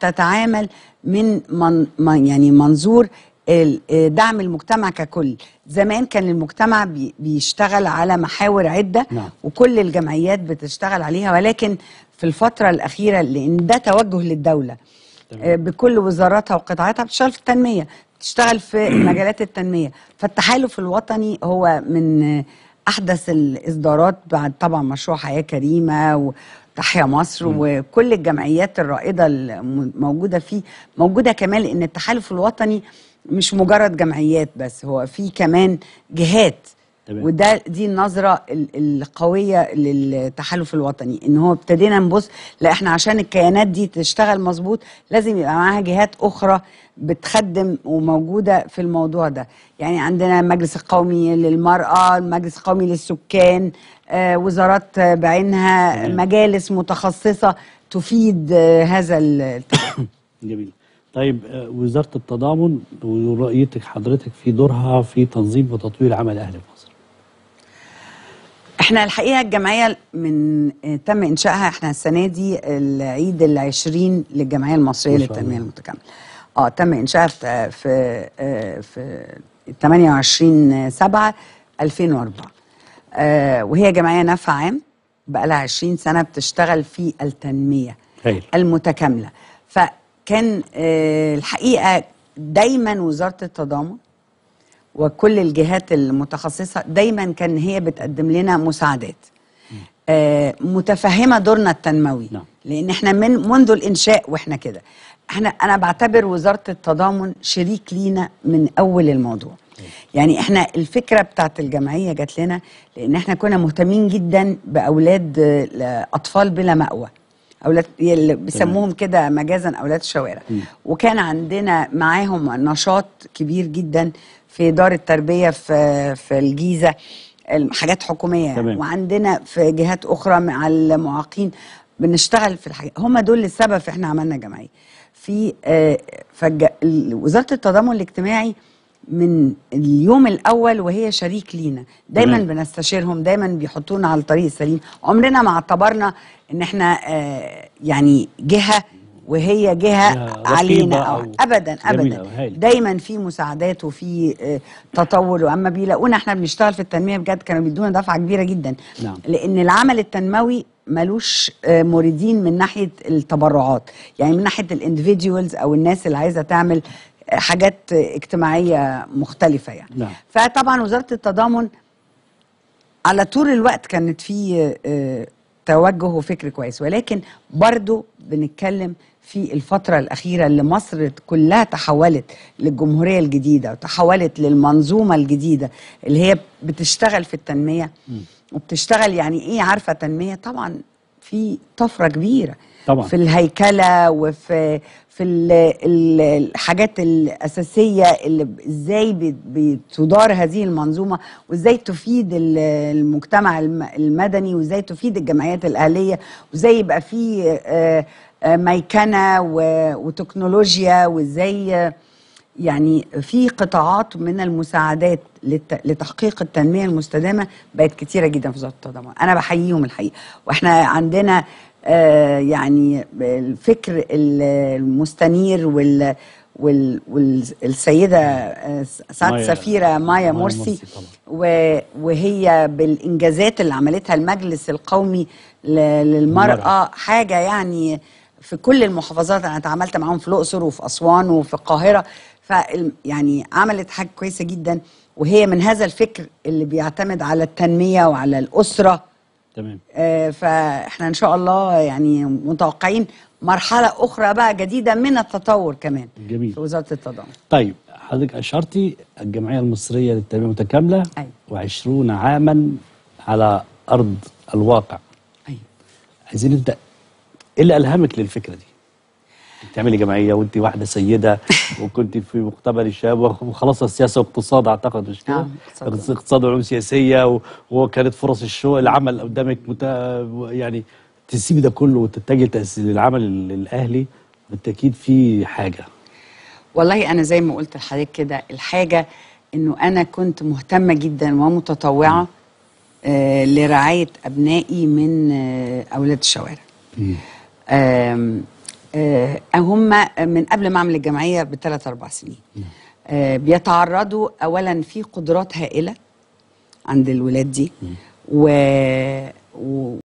تتعامل من, من, من يعني منظور آه، دعم المجتمع ككل زمان كان المجتمع بيشتغل على محاور عدة نعم. وكل الجمعيات بتشتغل عليها ولكن في الفترة الأخيرة لأن ده توجه للدولة تمام. آه، بكل وزاراتها وقطاعاتها بتشتغل في التنمية بتشتغل في مجالات التنمية فالتحالف الوطني هو من أحدث الإصدارات بعد طبعا مشروع حياة كريمة تحيا مصر م. وكل الجمعيات الرائده الموجوده فيه موجوده كمان لان التحالف الوطني مش مجرد جمعيات بس هو في كمان جهات تمام. وده دي النظره القويه للتحالف الوطني ان هو ابتدينا نبص لا احنا عشان الكيانات دي تشتغل مظبوط لازم يبقى معاها جهات اخرى بتخدم وموجوده في الموضوع ده يعني عندنا المجلس القومي للمراه المجلس القومي للسكان آه، وزارات بعينها تمام. مجالس متخصصه تفيد آه، هذا جميل طيب آه، وزاره التضامن ورؤيتك حضرتك في دورها في تنظيم وتطوير عمل اهل مصر احنا الحقيقه الجمعيه من آه، تم انشائها احنا السنه دي العيد العشرين للجمعيه المصريه للتنميه المتكامله اه تم انشائها في في 28 7 2004 آه وهي جمعيه نفع عام بقى لها 20 سنه بتشتغل في التنميه هيل. المتكامله فكان آه الحقيقه دايما وزاره التضامن وكل الجهات المتخصصه دايما كان هي بتقدم لنا مساعدات آه متفهمه دورنا التنموي نعم. لان احنا من منذ الانشاء واحنا كده احنا انا بعتبر وزاره التضامن شريك لينا من اول الموضوع يعني احنا الفكره بتاعت الجمعيه جات لنا لان احنا كنا مهتمين جدا باولاد آه، اطفال بلا ماوى اولاد اللي بيسموهم كده مجازا اولاد الشوارع وكان عندنا معاهم نشاط كبير جدا في دار التربيه في في الجيزه حاجات حكوميه يعني. تمام. وعندنا في جهات اخرى مع المعاقين بنشتغل في الحاجات هم دول السبب في احنا عملنا جمعيه في آه، فج... وزاره التضامن الاجتماعي من اليوم الاول وهي شريك لينا دايما مم. بنستشيرهم دايما بيحطونا على الطريق السليم عمرنا ما اعتبرنا ان احنا آه، يعني جهه وهي جهه علينا أو, او آه، ابدا ابدا دايما في مساعدات وفي آه، تطور واما بيلاقونا احنا بنشتغل في التنميه بجد كانوا بيدونا دفعه كبيره جدا نعم. لان العمل التنموي ملوش آه، موردين من ناحيه التبرعات يعني من ناحيه الاندفيديوالز او الناس اللي عايزه تعمل حاجات اجتماعيه مختلفه يعني نعم. فطبعا وزاره التضامن على طول الوقت كانت في توجه وفكر كويس ولكن برضو بنتكلم في الفترة الأخيرة اللي مصر كلها تحولت للجمهورية الجديدة وتحولت للمنظومة الجديدة اللي هي بتشتغل في التنمية وبتشتغل يعني إيه عارفة تنمية طبعا في طفرة كبيرة طبعا. في الهيكله وفي في الحاجات الاساسيه اللي ازاي بتدار هذه المنظومه وازاي تفيد المجتمع المدني وازاي تفيد الجمعيات الاهليه وازاي يبقى في آه، آه، ميكنه وتكنولوجيا وازاي يعني في قطاعات من المساعدات لتحقيق التنميه المستدامه بقت كتيره جدا في وزاره التضامن انا بحييهم الحقيقه واحنا عندنا آه، يعني الفكر المستنير وال وال والسيدة آه، سعد سفيرة مايا مرسي وهي بالإنجازات اللي عملتها المجلس القومي للمرأة حاجة يعني في كل المحافظات أنا اتعاملت معاهم في الأقصر وفي أسوان وفي القاهرة ف يعني عملت حاجة كويسة جدا وهي من هذا الفكر اللي بيعتمد على التنمية وعلى الأسرة تمام آه، فاحنا ان شاء الله يعني متوقعين مرحله اخرى بقى جديده من التطور كمان جميل في وزاره التضامن طيب حضرتك اشرتي الجمعيه المصريه للتنميه المتكامله أيوة. و20 عاما على ارض الواقع ايوه عايزين نبدا ايه اللي الهمك للفكره دي تعملي جمعيه وانت واحده سيده وكنت في مقتبل الشباب وخلصت السياسه واقتصاد اعتقد مش كده؟ نعم، اقتصاد وعلوم سياسيه وكانت فرص الشغل العمل قدامك يعني تسيبي ده كله وتتجه للعمل الاهلي بالتاكيد في حاجه والله انا زي ما قلت لحضرتك كده الحاجه انه انا كنت مهتمه جدا ومتطوعه م. آه لرعايه ابنائي من آه اولاد الشوارع آه، هم من قبل ما اعمل الجمعيه بثلاث اربع سنين آه، بيتعرضوا اولا في قدرات هائله عند الولاد دي و, و...